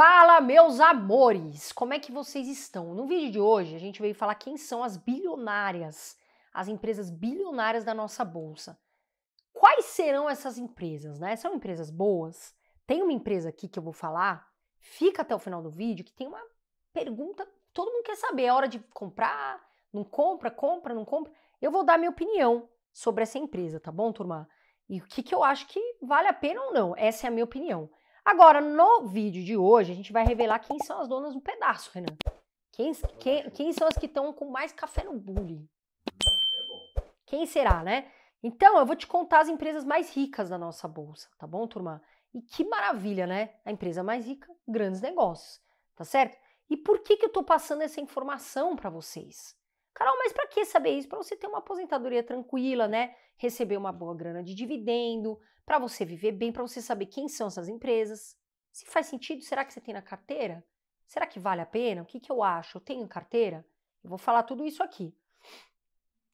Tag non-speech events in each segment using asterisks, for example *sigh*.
Fala, meus amores! Como é que vocês estão? No vídeo de hoje, a gente veio falar quem são as bilionárias, as empresas bilionárias da nossa bolsa. Quais serão essas empresas, né? São empresas boas? Tem uma empresa aqui que eu vou falar, fica até o final do vídeo, que tem uma pergunta, todo mundo quer saber, é hora de comprar, não compra, compra, não compra. Eu vou dar minha opinião sobre essa empresa, tá bom, turma? E o que, que eu acho que vale a pena ou não, essa é a minha opinião. Agora, no vídeo de hoje, a gente vai revelar quem são as donas do pedaço, Renan. Quem, quem, quem são as que estão com mais café no bullying? Quem será, né? Então, eu vou te contar as empresas mais ricas da nossa bolsa, tá bom, turma? E que maravilha, né? A empresa mais rica, grandes negócios, tá certo? E por que, que eu tô passando essa informação para vocês? Carol, mas para que saber isso? Para você ter uma aposentadoria tranquila, né? Receber uma boa grana de dividendo, para você viver bem, para você saber quem são essas empresas. Se faz sentido, será que você tem na carteira? Será que vale a pena? O que, que eu acho? Eu tenho carteira? Eu vou falar tudo isso aqui.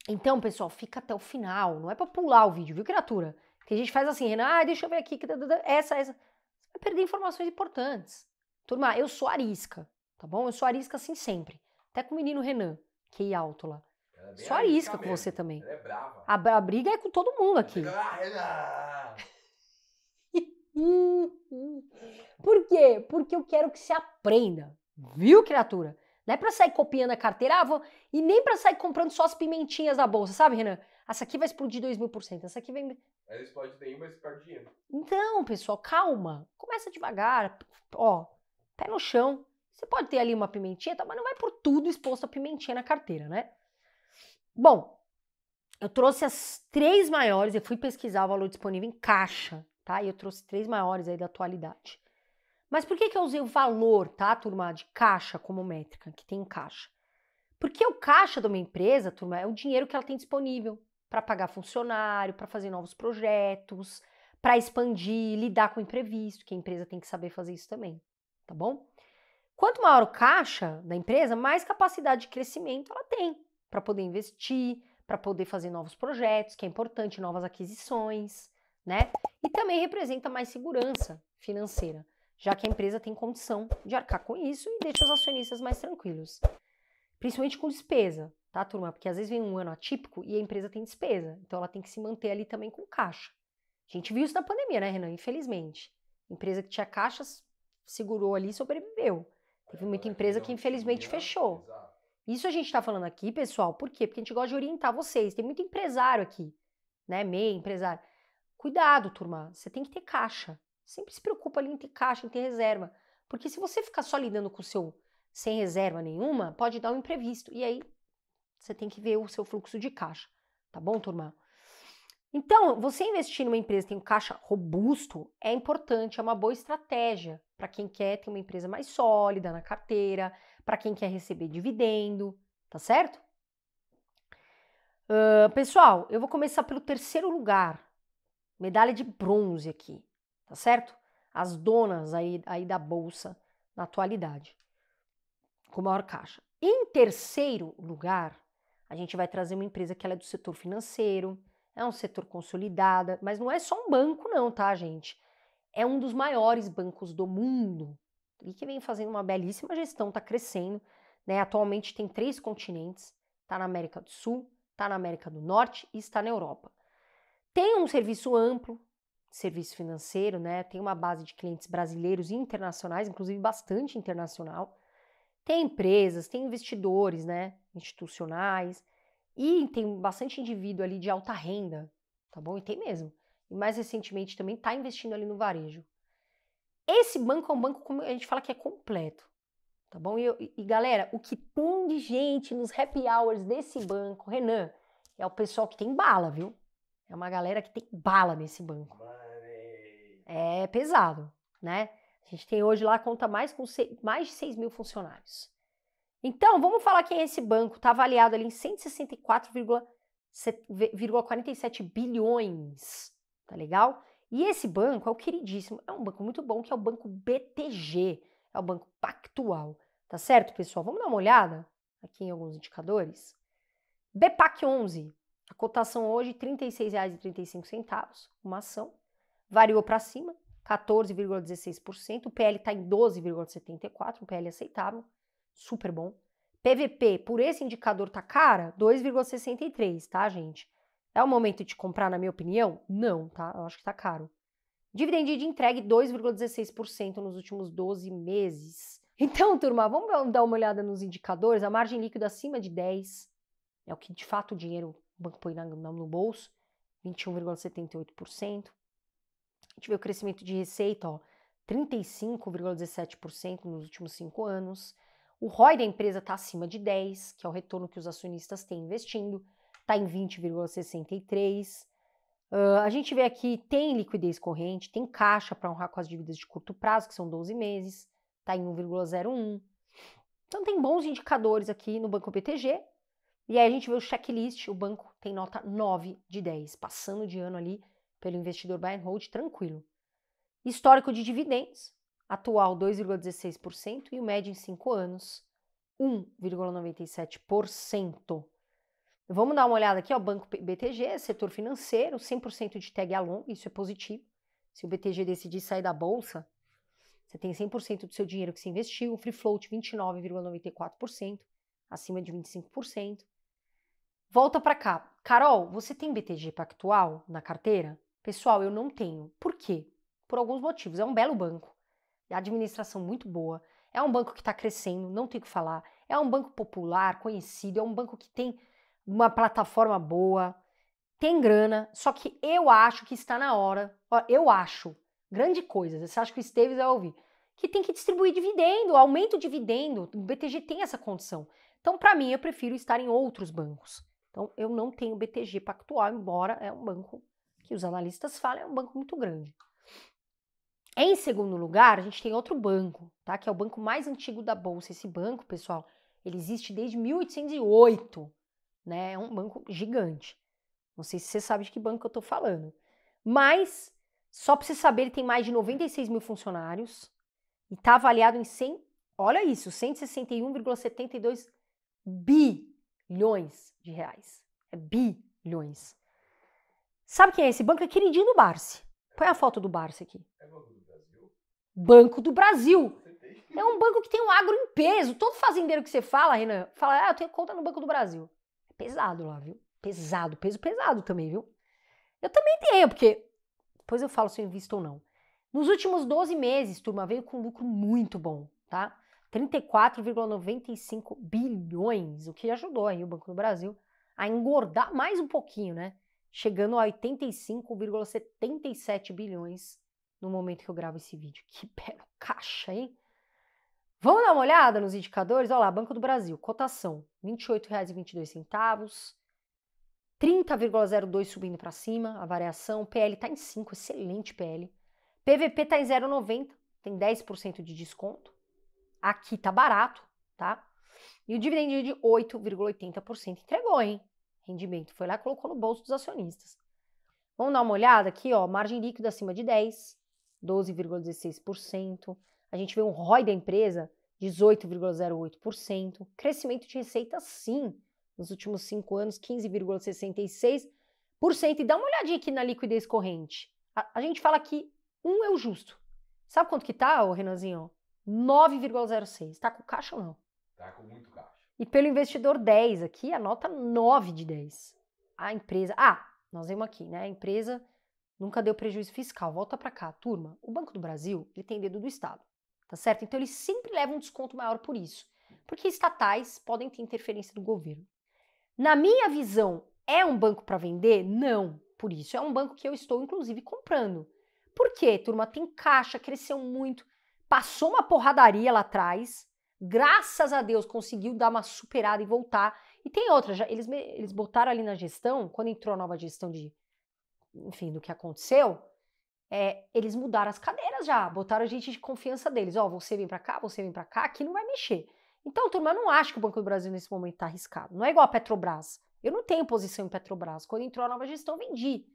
Então, pessoal, fica até o final. Não é para pular o vídeo, viu, criatura? Porque a gente faz assim, Renan, ah, deixa eu ver aqui. Essa, essa. Você vai perder informações importantes. Turma, eu sou arisca, tá bom? Eu sou arisca assim sempre. Até com o menino Renan. Que Áltola. É Só isca com você também. Ela é brava. A, a, briga é com todo mundo aqui. Ah, *laughs* por quê? Porque eu quero que você aprenda. Viu, criatura? Não é pra sair copiando a carteira, ah, vou... e nem pra sair comprando só as pimentinhas da bolsa, sabe, Renan? Essa aqui vai explodir 2 mil por cento, essa aqui vem. Ela explode nenhum, mas perde Então, pessoal, calma. Começa devagar. Ó, pé no chão. Você pode ter ali uma pimentinha, mas não vai por tudo exposto a pimentinha na carteira, né? Bom, eu trouxe as três maiores, eu fui pesquisar o valor disponível em caixa, tá? E eu trouxe três maiores aí da atualidade. Mas por que, que eu usei o valor, tá, turma, de caixa como métrica, que tem em caixa? Porque o caixa de uma empresa, turma, é o dinheiro que ela tem disponível para pagar funcionário, para fazer novos projetos, para expandir, lidar com o imprevisto, que a empresa tem que saber fazer isso também, tá bom? Quanto maior o caixa da empresa, mais capacidade de crescimento ela tem para poder investir, para poder fazer novos projetos, que é importante, novas aquisições, né? E também representa mais segurança financeira, já que a empresa tem condição de arcar com isso e deixa os acionistas mais tranquilos. Principalmente com despesa, tá, turma? Porque às vezes vem um ano atípico e a empresa tem despesa, então ela tem que se manter ali também com caixa. A gente viu isso na pandemia, né, Renan? Infelizmente. Empresa que tinha caixas segurou ali e sobreviveu. Teve muita é empresa que infelizmente fechou. Isso a gente está falando aqui, pessoal, por quê? Porque a gente gosta de orientar vocês. Tem muito empresário aqui, né? MEI, empresário. Cuidado, turma, você tem que ter caixa. Sempre se preocupa ali em ter caixa, em ter reserva. Porque se você ficar só lidando com o seu sem reserva nenhuma, pode dar um imprevisto. E aí você tem que ver o seu fluxo de caixa. Tá bom, turma? Então, você investir numa empresa que tem um caixa robusto é importante, é uma boa estratégia para quem quer ter uma empresa mais sólida na carteira, para quem quer receber dividendo, tá certo? Uh, pessoal, eu vou começar pelo terceiro lugar, medalha de bronze aqui, tá certo? As donas aí, aí da bolsa na atualidade, com maior caixa. Em terceiro lugar, a gente vai trazer uma empresa que ela é do setor financeiro, é um setor consolidada, mas não é só um banco não, tá, gente? é um dos maiores bancos do mundo e que vem fazendo uma belíssima gestão, está crescendo. Né? Atualmente tem três continentes: está na América do Sul, está na América do Norte e está na Europa. Tem um serviço amplo, serviço financeiro, né? tem uma base de clientes brasileiros e internacionais, inclusive bastante internacional. Tem empresas, tem investidores né? institucionais e tem bastante indivíduo ali de alta renda, tá bom? E tem mesmo e mais recentemente também está investindo ali no varejo. Esse banco é um banco, como a gente fala, que é completo. Tá bom? E, e galera, o que tem de gente nos happy hours desse banco, Renan, é o pessoal que tem bala, viu? É uma galera que tem bala nesse banco. É pesado, né? A gente tem hoje lá, conta mais, com seis, mais de 6 mil funcionários. Então, vamos falar quem é esse banco. Está avaliado ali em 164,47 bilhões tá legal? E esse banco é o queridíssimo, é um banco muito bom, que é o banco BTG, é o banco pactual, tá certo, pessoal? Vamos dar uma olhada aqui em alguns indicadores? BPAC 11, a cotação hoje R$ 36,35, uma ação, variou para cima, 14,16%, o PL está em 12,74%, um PL aceitável, super bom. PVP, por esse indicador tá cara, 2,63, tá, gente? É o momento de comprar, na minha opinião? Não, tá? Eu acho que tá caro. Dividend de entregue 2,16% nos últimos 12 meses. *laughs* Então, turma, vamos dar uma olhada nos indicadores. A margem líquida acima de 10 é o que de fato o dinheiro o banco põe no bolso, 21,78%. A gente vê o crescimento de receita, ó, 35,17% nos últimos cinco anos. O ROI da empresa está acima de 10, que é o retorno que os acionistas têm investindo está em 20,63. Uh, a gente vê aqui tem liquidez corrente, tem caixa para honrar com as dívidas de curto prazo, que são 12 meses, está em 1,01. Então tem bons indicadores aqui no Banco BTG. E aí a gente vê o checklist, o banco tem nota 9 de 10, passando de ano ali pelo investidor buy and hold tranquilo. Histórico de dividendos, atual 2,16% e o médio em 5 anos 1,97%. Vamos dar uma olhada aqui, ó, Banco BTG, setor financeiro, 100% de tag along, isso é positivo. Se o BTG decidir sair da bolsa, você tem 100% do seu dinheiro que você investiu, free float 29,94%, acima de 25%. Volta para cá. Carol, você tem BTG Pactual na carteira? Pessoal, eu não tenho. Por quê? Por alguns motivos. É um belo banco. É administração muito boa. É um banco que está crescendo, não tem o que falar. É um banco popular, conhecido. É um banco que tem uma plataforma boa, tem grana, só que eu acho que está na hora, eu acho, grande coisa, você acha que o Esteves vai ouvir, que tem que distribuir dividendo, aumento de dividendo, o BTG tem essa condição. Então, para mim, eu prefiro estar em outros bancos. Então, eu não tenho BTG Pactual, embora é um banco que os analistas falam, é um banco muito grande. Em segundo lugar, a gente tem outro banco, tá? Que é o banco mais antigo da bolsa. Esse banco, pessoal, ele existe desde 1808 né? É um banco gigante. Não sei se você sabe de que banco eu estou falando. Mas, só para você saber, ele tem mais de 96 mil funcionários e está avaliado em 100, olha isso, 161,72 bilhões de reais. É bilhões. Sabe quem é esse banco? É queridinho do Barsi. Põe a foto do Barsi aqui. É Banco do Brasil? É um banco que tem um agro em peso. Todo fazendeiro que você fala, Renan, fala, ah, eu tenho conta no Banco do Brasil pesado lá, viu? Pesado, peso pesado também, viu? Eu também tenho, porque depois eu falo se eu invisto ou não. Nos últimos 12 meses, turma, veio com lucro muito bom, tá? 34,95 bilhões, o que ajudou aí o Banco do Brasil a engordar mais um pouquinho, né? Chegando a 85,77 bilhões no momento que eu gravo esse vídeo. Que belo caixa, hein? Vamos dar uma olhada nos indicadores? Olha lá, Banco do Brasil, cotação R$ 28,22, 30,02 subindo para cima, a variação, PL está em 5, excelente PL. PVP está em 0,90, tem 10% de desconto. Aqui tá barato, tá? E o dividendo de 8,80% entregou, hein? Rendimento foi lá e colocou no bolso dos acionistas. Vamos dar uma olhada aqui, ó, margem líquida acima de 10, 12,16%. A gente vê um ROI da empresa 18,08%, crescimento de receita sim, nos últimos cinco anos 15,66% e dá uma olhadinha aqui na liquidez corrente. A, a, gente fala que um é o justo. Sabe quanto que tá, o Renanzinho? 9,06. Tá com caixa ou não? Tá com muito caixa. E pelo investidor 10 aqui, a nota 9 de 10. A empresa. Ah, nós vemos aqui, né? A empresa nunca deu prejuízo fiscal. Volta para cá, turma. O Banco do Brasil, ele tem dedo do Estado tá certo? Então eles sempre levam um desconto maior por isso, porque estatais podem ter interferência do governo. Na minha visão, é um banco para vender? Não, por isso é um banco que eu estou inclusive comprando. Por quê? Turma tem caixa, cresceu muito, passou uma porradaria lá atrás, graças a Deus conseguiu dar uma superada e voltar. E tem outra, já, eles, eles botaram ali na gestão, quando entrou a nova gestão de, enfim, do que aconteceu, é, eles mudaram as cadeiras já, botaram a gente de confiança deles. Ó, oh, você vem para cá, você vem para cá, aqui não vai mexer. Então, turma, eu não acho que o Banco do Brasil nesse momento está arriscado. Não é igual a Petrobras. Eu não tenho posição em Petrobras. Quando entrou a nova gestão, vendi.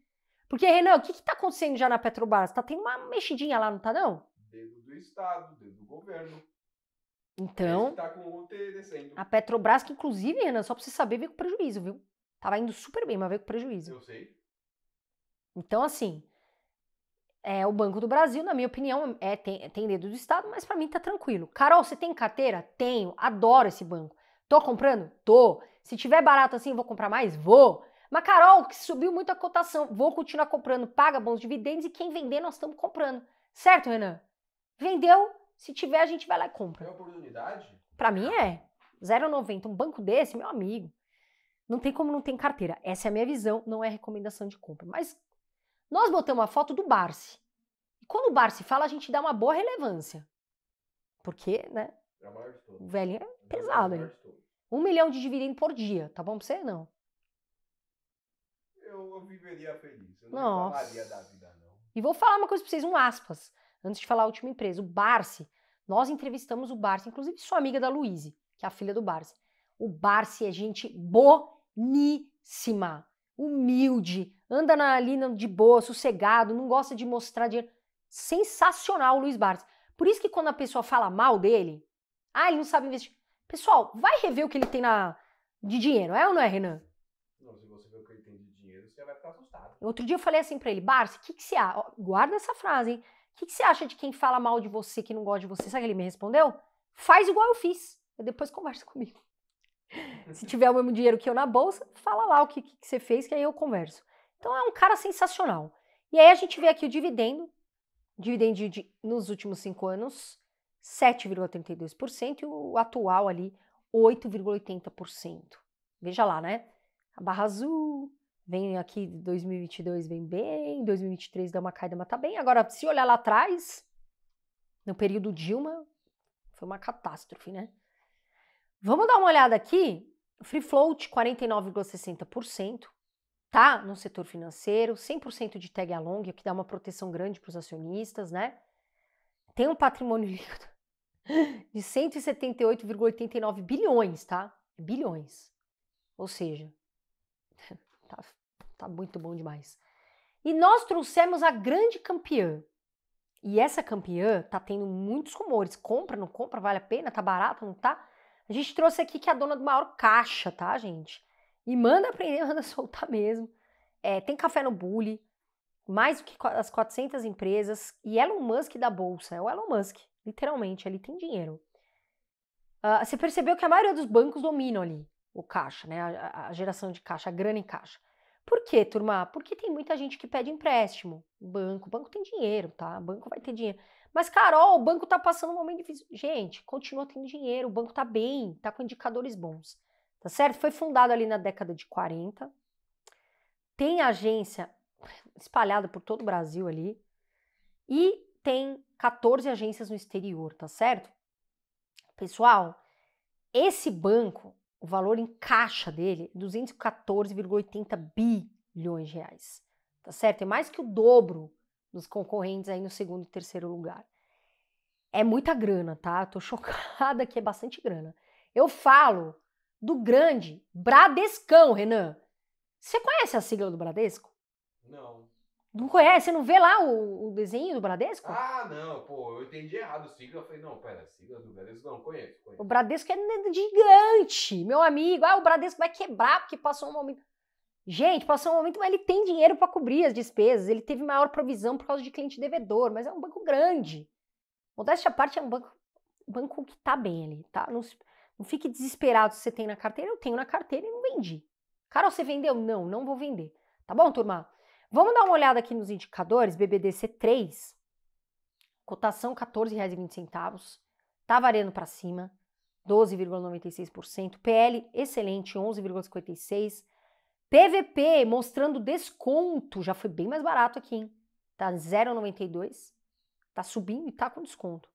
Porque, Renan, o que está acontecendo já na Petrobras? Tá tem uma mexidinha lá, não tá não? Dedo do Estado, dedo do governo. Então, tá a Petrobras, que inclusive, Renan, só para você saber, veio com prejuízo, viu? Tava indo super bem, mas veio com prejuízo. Eu sei. Então, assim, é, o Banco do Brasil, na minha opinião, é, tem, tem dedo do Estado, mas para mim tá tranquilo. Carol, você tem carteira? Tenho, adoro esse banco. Tô comprando? Tô. Se tiver barato assim, vou comprar mais? Vou. Mas Carol, que subiu muito a cotação, vou continuar comprando, paga bons dividendos e quem vender nós estamos comprando. Certo, Renan? Vendeu, se tiver a gente vai lá e compra. É oportunidade? Para mim é. 0,90, um banco desse, meu amigo. Não tem como não ter carteira. Essa é a minha visão, não é recomendação de compra. Mas nós botamos a foto do Barsi. E quando o Barsi fala, a gente dá uma boa relevância. Porque, né? É o velhinho é, é pesado, né? Um milhão de dividendo por dia, tá bom pra você? Não. Eu, viveria feliz. Eu não Nossa. da vida, não. E vou falar uma coisa pra vocês, um aspas. Antes de falar a última empresa, o Barsi. Nós entrevistamos o Barsi, inclusive sua amiga da Luíse, que é a filha do Barsi. O Barsi é gente boníssima, humilde, anda na, ali de boa, sossegado, não gosta de mostrar dinheiro. Sensacional o Luiz Barros. Por isso que quando a pessoa fala mal dele, ah, ele não sabe investir. Pessoal, vai rever o que ele tem na, de dinheiro, é ou não é, Renan? Não, se você ver o que ele tem de dinheiro, você vai ficar assustado. Outro dia eu falei assim para ele, Barça, o que, que você acha? Guarda essa frase, hein? O que, que você acha de quem fala mal de você, que não gosta de você? Sabe o que ele me respondeu? Faz igual eu fiz. Eu depois conversa comigo. *laughs* se tiver o mesmo dinheiro que eu na bolsa, fala lá o que, que, que você fez, que aí eu converso. Então é um cara sensacional. E aí a gente vê aqui o dividendo, dividendo de, nos últimos cinco anos, 7,32% e o atual ali 8,80%. Veja lá, né? A barra azul, vem aqui 2022 vem bem, 2023 dá uma caída, mas tá bem. Agora, se olhar lá atrás, no período Dilma, foi uma catástrofe, né? Vamos dar uma olhada aqui. Free float 49,60%, tá no setor financeiro, 100% de tag along, o que dá uma proteção grande para os acionistas, né? Tem um patrimônio *laughs* líquido de 178,89 bilhões, tá? Bilhões. Ou seja, *laughs* tá, tá muito bom demais. E nós trouxemos a grande campeã. E essa campeã tá tendo muitos rumores. Compra, não compra, vale a pena, tá barato, não tá? A gente trouxe aqui que é a dona do maior caixa, tá, gente? E manda aprender, *laughs* manda soltar mesmo. É, tem café no bully, mais do que as 400 empresas. E Elon Musk da bolsa, é o Elon Musk, literalmente, ele tem dinheiro. Uh, você percebeu que a maioria dos bancos dominam ali o caixa, né? A, a, geração de caixa, a grana em caixa. Por quê, turma? Porque tem muita gente que pede empréstimo. Banco, banco tem dinheiro, tá? banco vai ter dinheiro. Mas, Carol, o banco tá passando um momento difícil. Gente, continua tendo dinheiro, o banco tá bem, tá com indicadores bons tá certo? Foi fundado ali na década de 40. Tem agência espalhada por todo o Brasil ali e tem 14 agências no exterior, tá certo? Pessoal, esse banco, o valor em caixa dele é 214,80 bilhões de reais, tá certo? É mais que o dobro dos concorrentes aí no segundo e terceiro lugar. É muita grana, tá? Eu tô *laughs* chocada que é bastante grana. Eu falo do grande Bradescão, Renan. Você conhece a sigla do Bradesco? Não. Não conhece? Você não vê lá o, o desenho do Bradesco? Ah, não, pô, eu entendi errado a sigla. Eu falei, não, pera, a sigla do Bradesco não, conheço, conheço. O Bradesco é gigante, meu amigo. Ah, o Bradesco vai quebrar porque passou um momento. Gente, passou um momento, mas ele tem dinheiro para cobrir as despesas. Ele teve maior provisão por causa de cliente devedor, mas é um banco grande. Modéstia à parte, é um banco, banco que tá bem ali, tá? Não se... Não fique desesperado se você tem na carteira. Eu tenho na carteira e não vendi. Carol, você vendeu? Não, não vou vender. Tá bom, turma? Vamos dar uma olhada aqui nos indicadores. BBDC3, cotação R$14,20. Tá variando para cima, 12,96%. PL, excelente, 11,56%. PVP mostrando desconto, já foi bem mais barato aqui, hein? Tá 0,92, tá subindo e tá com desconto.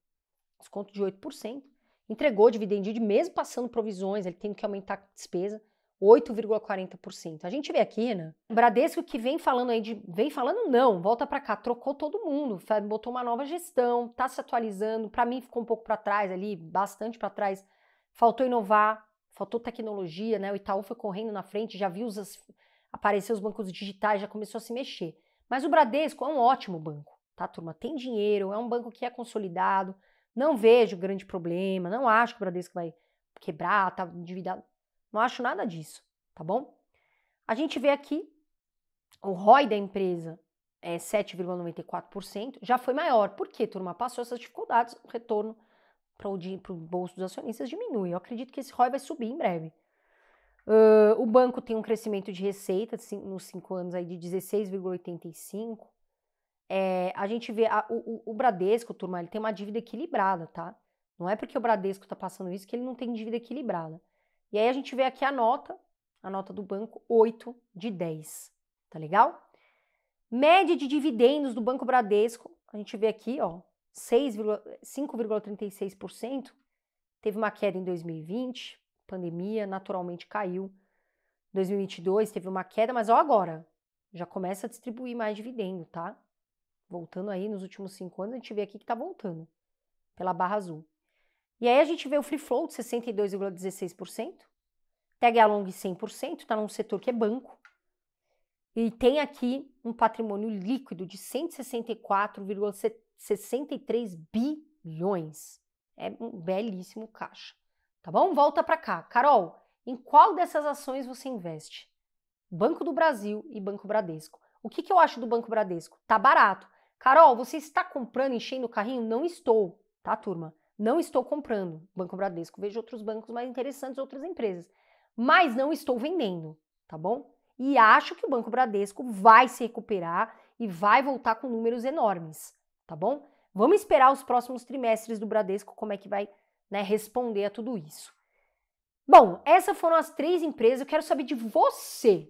Desconto de 8% entregou dividendo mesmo passando provisões, ele tem que aumentar a despesa. 8,40%. A gente vê aqui, né? O Bradesco que vem falando aí de. Vem falando não, volta para cá, trocou todo mundo, botou uma nova gestão, tá se atualizando. Para mim ficou um pouco para trás ali, bastante para trás. Faltou inovar, faltou tecnologia, né? O Itaú foi correndo na frente, já viu os, aparecer os bancos digitais, já começou a se mexer. Mas o Bradesco é um ótimo banco, tá, turma? Tem dinheiro, é um banco que é consolidado, não vejo grande problema, não acho que o Bradesco vai quebrar, tá endividado. Não acho nada disso, tá bom? A gente vê aqui o ROI da empresa é 7,94%, já foi maior. Por quê, turma? Passou essas dificuldades, o retorno para o bolso dos acionistas diminui. Eu acredito que esse ROI vai subir em breve. Uh, o banco tem um crescimento de receita assim, nos cinco anos aí de 16,85%, é, a gente vê a, o, o, Bradesco, turma, ele tem uma dívida equilibrada, tá? Não é porque o Bradesco está passando isso que ele não tem dívida equilibrada. E aí a gente vê aqui a nota, a nota do banco, 8 de 10. Tá legal? Média de dividendos do Banco Bradesco, a gente vê aqui, ó, 5,36%. Teve uma queda em 2020, pandemia, naturalmente caiu. 2022 teve uma queda, mas ó agora, já começa a distribuir mais dividendo, tá? voltando aí nos últimos cinco anos, a gente vê aqui que está voltando pela barra azul. E aí a gente vê o free float 62,16%, tag along 100%, está num setor que é banco. E tem aqui um patrimônio líquido de 164,63 bilhões. É um belíssimo caixa. Tá bom? Volta para cá. Carol, em qual dessas ações você investe? Banco do Brasil e Banco Bradesco. O que, que eu acho do Banco Bradesco? Tá barato. Carol, você está comprando, enchendo o carrinho? Não estou, tá, turma? Não estou comprando. Banco Bradesco, vejo outros bancos mais interessantes, outras empresas. Mas não estou vendendo, tá bom? E acho que o Banco Bradesco vai se recuperar e vai voltar com números enormes, tá bom? Vamos esperar os próximos trimestres do Bradesco, como é que vai né, responder a tudo isso. Bom, essas foram as três empresas. Eu quero saber de você.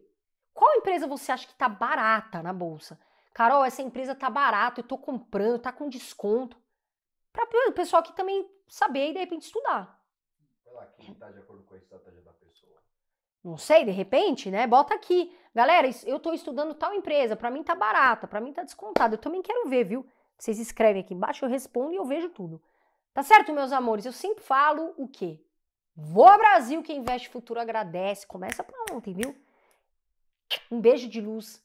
Qual empresa você acha que está barata na bolsa? Carol, essa empresa tá barato, eu tô comprando, tá com desconto. Para o pessoal que também saber e de repente estudar. Sei lá, quem tá de acordo com a estratégia da pessoa. Não sei, de repente, né? Bota aqui. Galera, eu tô estudando tal empresa, para mim tá barata, para mim tá descontada. Eu também quero ver, viu? Vocês escrevem aqui embaixo, eu respondo e eu vejo tudo. Tá certo, meus amores? Eu sempre falo o quê? ao Brasil, quem investe futuro agradece. Começa pra ontem, viu? Um beijo de luz